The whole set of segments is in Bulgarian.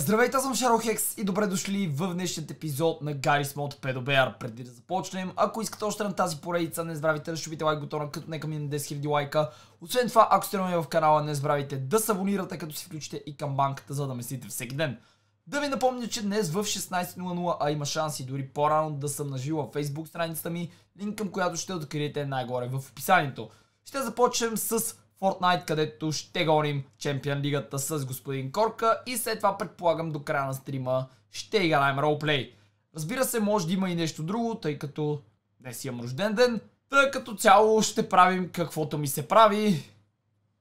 Здравейте, аз съм Шаро Хекс и добре дошли в днешният епизод на Гарис Смот Педобер. Преди да започнем, ако искате още на тази поредица, не забравяйте да шубите лайк бутона, като нека на 10 000 лайка. Освен това, ако сте нови в канала, не забравяйте да се абонирате, като си включите и камбанката, за да ме следите всеки ден. Да ви напомня, че днес в 16.00, а има шанс и дори по-рано да съм нажил във Facebook страницата ми, линк към която ще откриете най-горе в описанието. Ще започнем с Fortnite, където ще гоним Чемпион лигата с господин Корка и след това предполагам до края на стрима ще играем ролплей. Разбира се, може да има и нещо друго, тъй като днес имам е рожден ден. Тъй като цяло ще правим каквото ми се прави,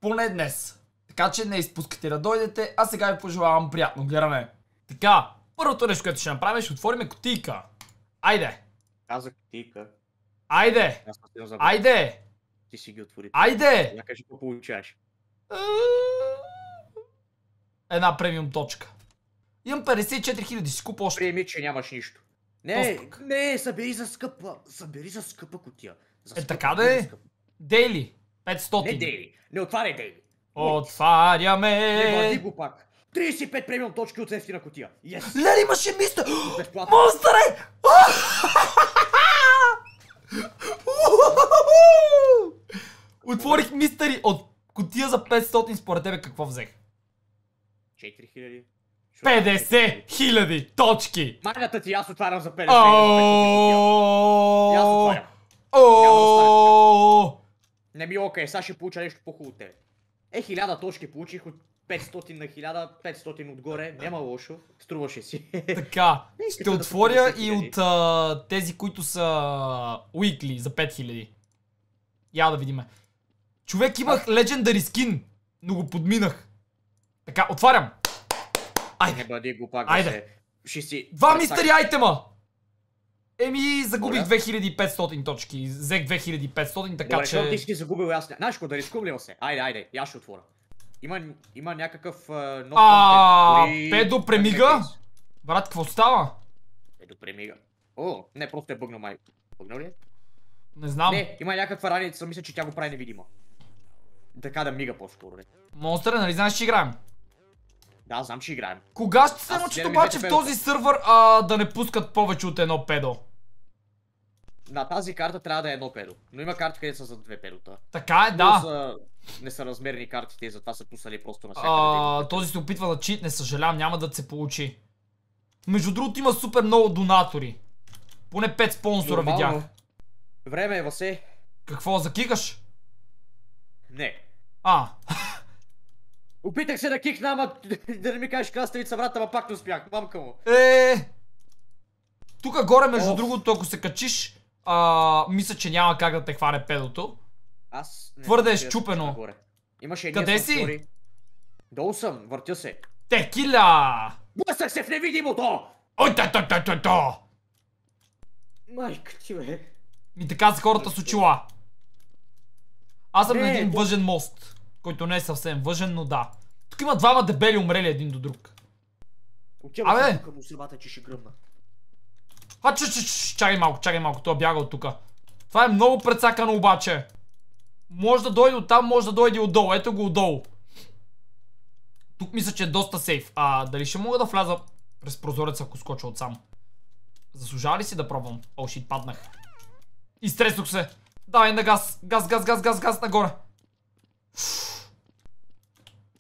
поне днес. Така че не изпускате да дойдете, а сега ви пожелавам приятно гледане. Така, първото нещо, което ще направим, ще отвориме кутийка. Айде! Казах котийка. Айде! Айде! Ти си ги отвори. Айде! Я кажи какво получаваш. Е, една премиум точка. Имам 54 хиляди, си купа още. Приеми, че нямаш нищо. Не, не, събери за скъпа. Събери за скъпа котия. Е, е. За скъпа, е така да е. Дейли. 500. Не дейли. Не отваряй дейли. Отваряме. Не върди го пак. 35 премиум точки от ефтина котия. Yes. Лер, нали имаше мистер! Монстър е! Отворих мистери от котия за 500, според тебе какво взех? 4000. 50 хиляди точки! Магната ти, аз отварям за 50 хиляди. Аз Не ми е окей, сега ще получа нещо по-хубаво от тебе. Е, хиляда точки получих от 500 на 1000, 500 отгоре, няма лошо, струваше си. Така, ще отворя и от тези, които са weekly за 5000. Я да видим. Човек имах легендари скин, но го подминах. Така, отварям. Айде. Не бъди го пак. Айде. Ще си... Два мистери айтема! Еми, загубих 2500 точки. Взех 2500, така Добре, че... Добре, ти си загубил, аз не. Знаеш го, да рискувам се. Айде, айде, я ще отворя. Има, има някакъв uh, а, Педо премига? Брат, какво става? Педо премига. О, не, просто е бъгнал май. Бъгнал ли е? Не знам. Не, има някаква раница, мисля, че тя го прави невидима така да мига по-скоро. Нали? Монстър, нали знаеш, че играем? Да, знам, че играем. Кога ще се научат обаче в този сървър да не пускат повече от едно педо? На тази карта трябва да е едно педо. Но има карти, където са за две педота. Така е, да. не са размерни картите и затова са пусали просто на всяка. А, този се опитва да чит, не съжалявам, няма да се получи. Между другото има супер много донатори. Поне пет спонсора видях. Време е, Васе. Какво, закикаш? Не. А! Опитах се да кикна, ама да не ми кажеш краставица, врата, ама пак не успях. Мамка му. Е! Тук горе, между другото, ако се качиш, а, мисля, че няма как да те хване педото. Аз не Твърде е щупено. Имаше Къде си? Долу съм, въртя се. Текила! Блъсах се в невидимото! Ой, та, та, та, та, та! Майка ти, бе. И така за хората с очила. Аз съм не, на един въжен мост, който не е съвсем въжен, но да. Тук има двама дебели умрели един до друг. Отива Абе! Тук че ще гръмна. А, че, че, че, чакай малко, чакай малко, той е бяга от тук. Това е много прецакано обаче. Може да дойде от там, може да дойде отдолу. Ето го отдолу. Тук мисля, че е доста сейф. А дали ще мога да вляза през прозореца, ако скоча отсам? Заслужава ли си да пробвам? О, шит, паднах. Изтресох се. Давай на газ. Газ, газ, газ, газ, газ нагоре.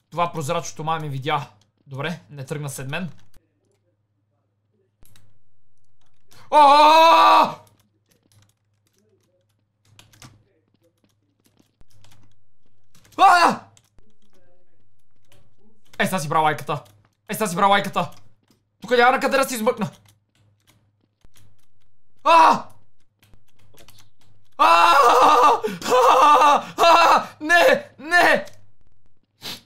Това прозрачното мами видя. Добре, не тръгна след мен. Аааа! Е, сега си бра лайката. Ей сега си бра лайката. Тук няма на къде да се измъкна. Ааа! Не! Не!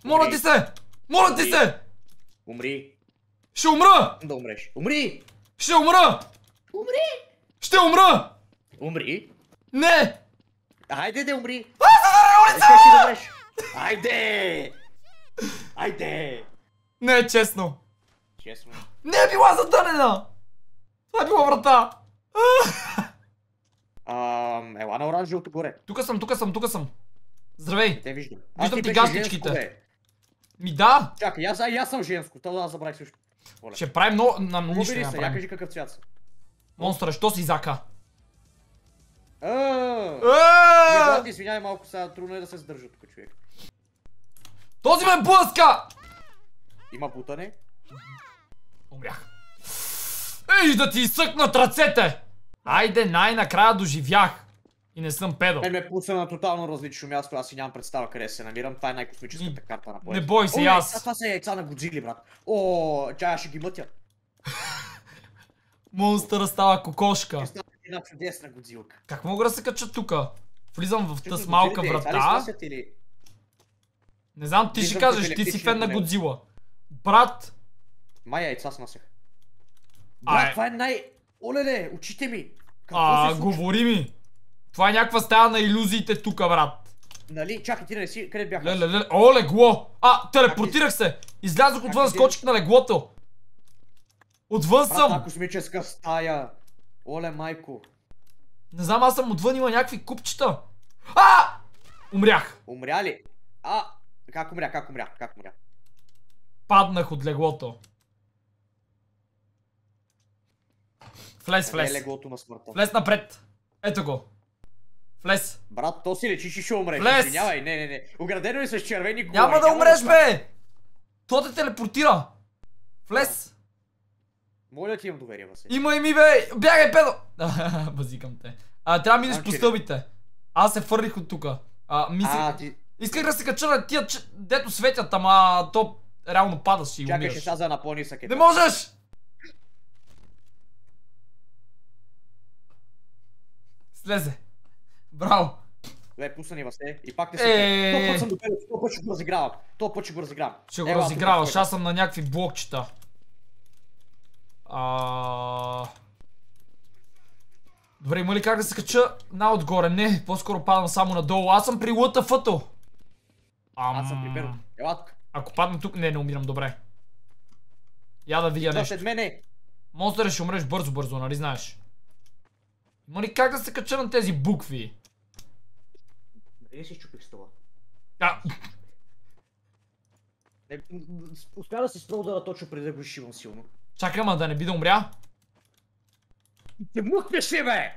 Моля ти се! Моля ти се! Умри! Ще умра! Да умреш. Умри! Ще умра! Умри! Ще умра! Умри! Не! Хайде да умри! Аз да на улица! Хайде! Хайде! Не е честно. Честно. Не е била задънена! Това е била врата! Ам. ела на оранжевото горе. Тука съм, тука съм, тука съм. Здравей. Те виждам. виждам ти, ти Ми да. Чакай, аз, аз съм женско, това да забравих също. Оле. Ще правим много, на нищо не направим. Я кажи какъв цвят съм. Монстър, що си зака? Ааа! Извинявай малко сега, трудно е да се сдържа тук човек. Този ме блъска! Има бутане. Умрях. Ей да ти изсъкнат ръцете! Айде, най-накрая доживях. И не съм педал. Не ме пусна на тотално различно място, аз си нямам представа къде се намирам. Това е най-космическата карта на поезда. Не бой се, аз. това са яйца на Годзили, брат. О, чая ще ги мътя. Монстъра става кокошка. Става една чудесна годзилка. Как мога да се кача тука? Влизам в тъс малка врата. Не знам, ти ще кажеш, ти си фен на Годзила. Брат. Май яйца снасях. Брат, това е най оле не, очите ми! Какво а, говори ми! Това е някаква стая на иллюзиите тук, брат. Нали? Чакай, ти не си... Къде бях? Ле, ле, ле. О, легло! А, телепортирах се! Излязох отвън, скочих на леглото. Отвън съм! Брат, космическа стая. Оле, майко. Не знам, аз съм отвън, има някакви купчета. А! Умрях. Умря ли? А, как умря, как умря, как умря? Паднах от леглото. Влез, влез. Не легото на смъртта. Влез напред. Ето го. Влез. Брат, то си лечиш и ще умреш. Влез. Извинявай, не, не, не. Оградено е с червени гула. Няма да умреш, бе! То те телепортира. Влез. Моля ти имам доверие, Васил. Има и ми, бе! Бягай, педо! Базикам те. А, трябва да минеш по стълбите. Аз се фърлих от тука. А, мисля... А, ти... Исках да се кача на тия, дето светят, ама то реално падаш и умираш. Чакай, ще за на по-нисък Не можеш! Слезе. Браво. Ле, пусна ни въсе и пак не се е. Топът път съм то ще го разигравам. То път ще го разигравам. Ще го разиграваш, аз съм на някакви блокчета. Добре, има ли как да се кача на-отгоре? Не, по-скоро падам само надолу. Аз съм при лътафъто. Ам... Аз съм при перо. Ела тук. Ако падна тук, не, не умирам, добре. Я да видя нещо. Монстър ще умреш бързо-бързо, нали знаеш? Има ли как да се кача на тези букви? Дали си чупих стола? Да. успя да си спра удара точно преди да го изшивам силно. Чакай, ама да не би да умря? Ти мухнеш ли, бе?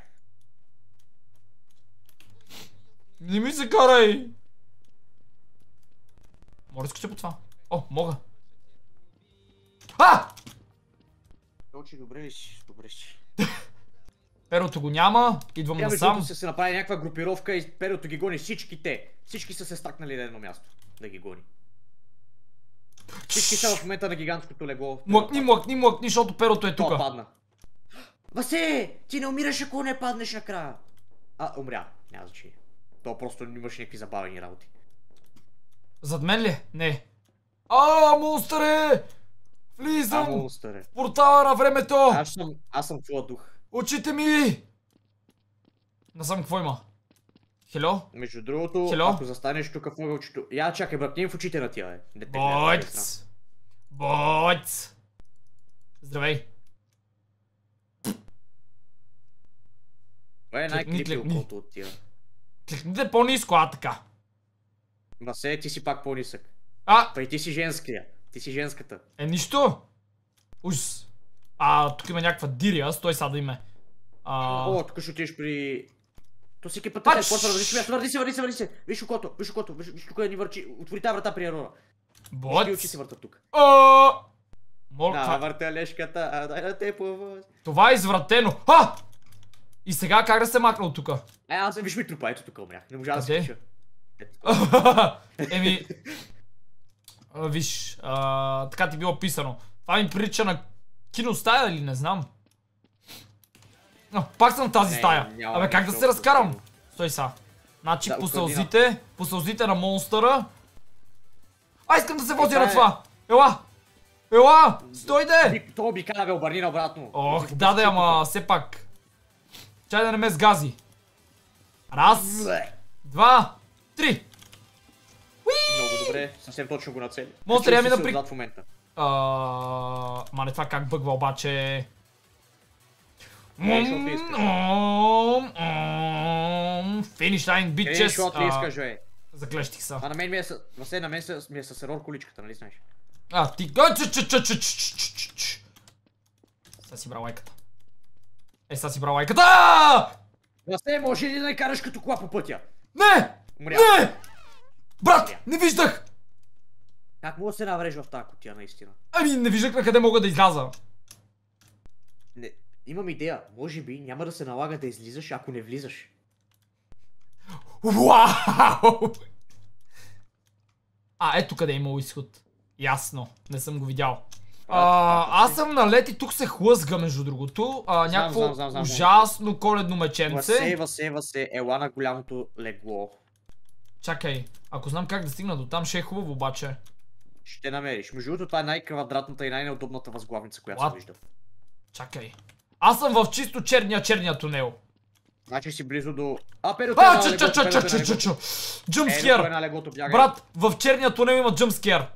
Не ми се карай! Може да скача по това? О, мога! А! Точи, добре ли си? Добре си. Перото го няма, идвам Тя е, насам. Тя се, се направи някаква групировка и перото ги гони всичките. Всички са се стакнали на едно място да ги гони. Всички са в момента на гигантското легло. Млъкни, млъкни, млъкни, защото перото е тук. Това падна. Васе, ти не умираш ако не паднеш накрая. А, умря. Няма значи. То просто имаш някакви забавени работи. Зад мен ли? Не. А, монстър е! Влизам! А, В портала на времето! Аз съм, аз съм твоя дух. Очите ми! Не знам какво има. Хело? Между другото, Hello? ако застанеш тук в ъгълчето... Я чакай, бръкни в очите на тия, бе. Бойц! Бойц! Здравей! Това е най-клипи окото от тия. Кликните по-ниско, а така. Масе, ти си пак по-нисък. А! Па и ти си женския. Ти си женската. Е, нищо! Ужас! А, тук има някаква дирия, стой сега да име. А... О, тук ще отидеш при... То всеки път така, почва да вървиш място, върди се, върди се, върди се. Виж окото, виж окото, виж, виж тук е ни върчи. Отвори тази врата при Арона. Бот. Ще очи се въртат тук. О! Морка. Да, въртя лешката, а дай да те плъва. Това е извратено. А! И сега как да се макна от тук? Е, аз виж ми трупа, ето тук умря. Не можа да се пиша. Еми... Виж, а, така ти е било писано. Това ми прилича на Кино стая или не знам. пак съм тази стая. Абе, как да се разкарам? Стой са. Значи по сълзите, по сълзите на монстъра. А, искам да се возя е, на е. това. Ела! Ела! Стой де! То обикаля бе, обърни на обратно. Ох, да да, ама все пак. Чай да не ме сгази. Раз, два, три. Много добре, съвсем точно го нацели. Монстър, я ми да при... Ма не това как бъгва обаче... лайн, е, битчес. Заклещих се. А на мен ми е с... Васе, на мен ми е с ерор количката, нали знаеш? А, ти... Сега си брал лайката. Е, сега си брал лайката! Васе, може ли да не караш като кола по пътя? Не! Не! Брат, не виждах! Как мога да се наврежа в тази котия, наистина? Ами, не виждах на къде мога да изляза. Не, имам идея. Може би няма да се налага да излизаш, ако не влизаш. Вау! А, ето къде е имало изход. Ясно, не съм го видял. Е а, е аз съм на лед и тук се хлъзга, между другото. А, някакво знам, знам, знам, ужасно коледно меченце. Сейва се, се, ела на голямото легло. Чакай, ако знам как да стигна до там, ще е хубаво обаче. Ще намериш. Между другото, това е най-квадратната и най-неудобната възглавница, която What? съм виждал. Чакай. Аз съм в чисто черния, черния тунел. Значи си близо до... А, перото е, е, е на легото, ча, ча, ча, ча, ча, Брат, в черния тунел има джумскер.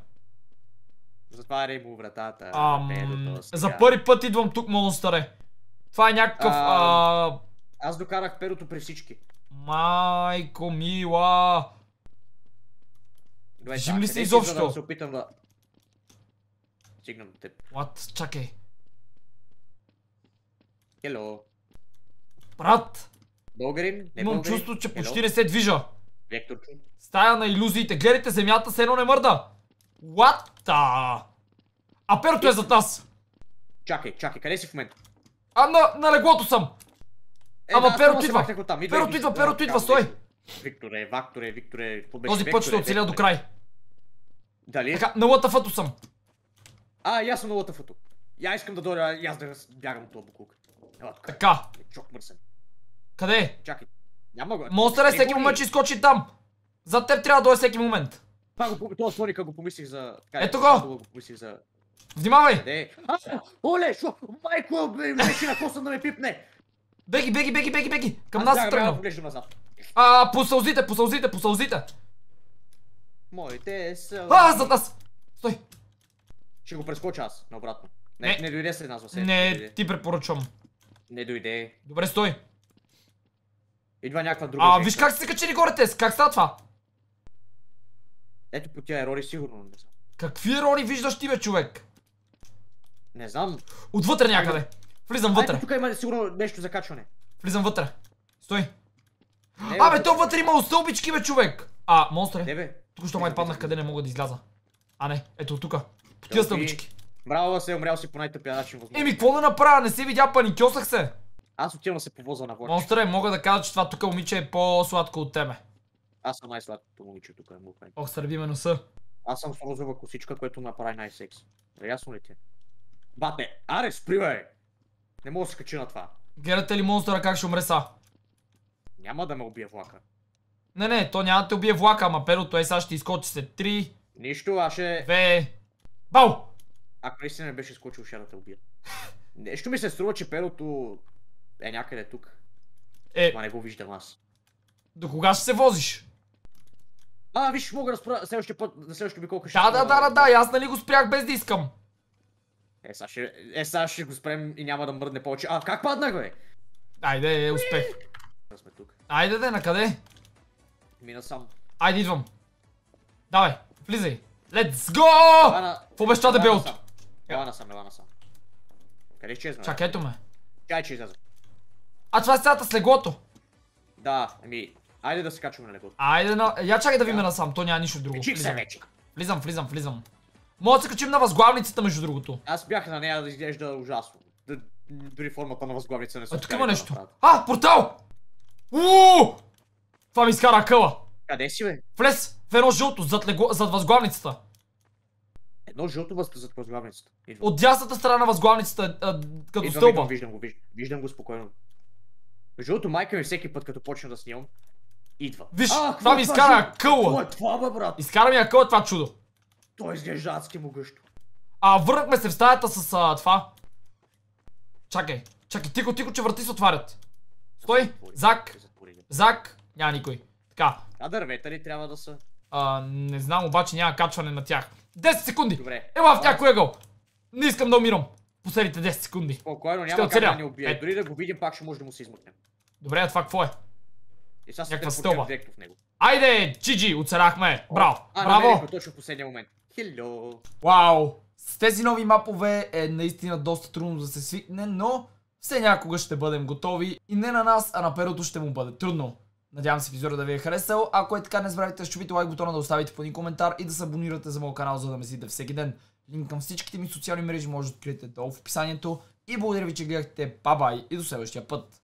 Затваряй му вратата. Ам... За първи път идвам тук, монстъре. Това е някакъв... А... Аз докарах перото при всички. Майко мила! Добре, Жим ли се изобщо? Да се опитам да... Стигна до теб. What? Чакай. Hello. Брат! Българин? Не Имам чувство, че почти не се движа. чу. Стая на иллюзиите. Гледайте, земята се едно не мърда. What the... А перото е зад нас. Чакай, чакай, къде си в момента? А, на, леглото съм. Е, Ама да, перото идва. Перото идва, перото идва, стой. Викторе, Вакторе, Викторе, какво беше? Този път ще е, оцеля до е. край. Дали? Така, на фото съм. А, и аз съм на фото. Я искам да дойда, аз да бягам от този буклук. Ела тук. Така. Чок мърсен. Къде е? Чакай. Няма го. Монстър е всеки момент, че изкочи там. За теб трябва да дойде всеки момент. Това го, това слоника го помислих за... Ето го! Внимавай! Е? Оле, шо, майко, беше на косъм да ме пипне! Беги, беги, беги, беги, беги! Към нас се тръгна! Аз бягам, а, посълзите, посълзите, посълзите! Моите сълзи... А, зад нас! Стой! Ще го прескоча аз, наобратно. Не, не, дойде след нас, Василий. Не, не ти препоръчвам. Не дойде. Добре, стой. Идва някаква друга. А, виж как се качили горе Тес, как става това? Ето по тя ерори сигурно не знам. Какви ерори виждаш ти бе, човек? Не знам. Отвътре някъде. Влизам вътре. Айде, тук има сигурно нещо за качване. Влизам вътре. Стой. Абе, бе, то вътре има остълбички, бе, човек! А, монстре. Не, бе. Тук що май паднах, къде не мога да изляза. А, не, ето тука. По тия стълбички. Браво, се, е умрял си по най-тъпия начин Еми, какво да направя? Не си видя, паникьосах се. Аз отивам да се повоза на влак. Монстре, мога да кажа, че това тук момиче е по-сладко от тебе. Аз съм най-сладкото момиче тук. Е Ох, сърби ме носа. Аз съм с розова косичка, което направи най-секс. Е, ясно ли ти? Е? Бате, аре, спривай! Не мога да се качи на това. Гледате ли монстъра как ще умре са? Няма да ме убие влака. Не, не, то няма да те убие влака, ама перото е сега ще изкочи се 3. Нищо, аз ще... Две. Бау! Ако наистина не беше изкочил, ще да те убия. Нещо ми се струва, че перото е някъде тук. Е... Това не го виждам аз. До кога ще се возиш? А, виж, мога да спра следващия път, на следващото биколка ще... Да, да, да, да, аз нали го спрях без да искам. Е, сега ще, е, сега ще го спрем и няма да мръдне повече. А, как паднах, бе? Айде, е, успех. Да сме тук. Айде де, на къде? Мина сам. Айде идвам. Давай, влизай. Let's go! Какво беше това дебилото? Елана, съм, елана съм. Къде ще излезме? Чакай, ето ме. Чакай, че излезе. А това е сцената с легото. Да, ами, айде да се качваме на легото. Айде на... Я чакай да ви ме насам, то няма нищо друго. Качих се вече. Влизам, влизам, влизам. Мога да се качим на възглавницата, между другото. Аз бях на нея да изглежда ужасно. Дори формата на възглавница не съм. А тук има нещо. А, портал! Уу! Това ми изкара къла. Къде си, бе? Влез в едно жълто, зад, лего... зад възглавницата. Едно жълто въз... зад възглавницата. Идва. От дясната страна на възглавницата, а, като идвам, стълба. Идвам, виждам го, виждам, виждам го спокойно. Жълто майка ми всеки път, като почна да снимам, идва. Виж, а, това ми изкара къла. Това е това, бе, брат? Изкара ми я къла това чудо. Той изглежда адски могъщо. А, върнахме се в стаята с а, това. Чакай, чакай, тихо, тихо, че врати се отварят. Стой! Зак! Зак! Няма никой. Така. А дървета ли трябва да са? А, не знам, обаче няма качване на тях. 10 секунди! Добре. Ела в някой ъгъл! Не искам да умирам. Последните 10 секунди. Спокойно, няма как да ни убие. Е. Дори да го видим, пак ще може да му се измъкнем. Добре, а това какво е? И е, сега Някаква стълба. Айде, GG, оцарахме. Браво. А, Браво. точно в последния момент. Хелло. Вау. С тези нови мапове е наистина доста трудно да се свикне, но все някога ще бъдем готови и не на нас, а на перото ще му бъде трудно. Надявам се епизода да ви е харесал. Ако е така, не забравяйте да щупите лайк бутона, да оставите по един коментар и да се абонирате за моят канал, за да ме следите всеки ден. Линк към всичките ми социални мрежи може да откриете долу в описанието. И благодаря ви, че гледахте. ба-бай и до следващия път!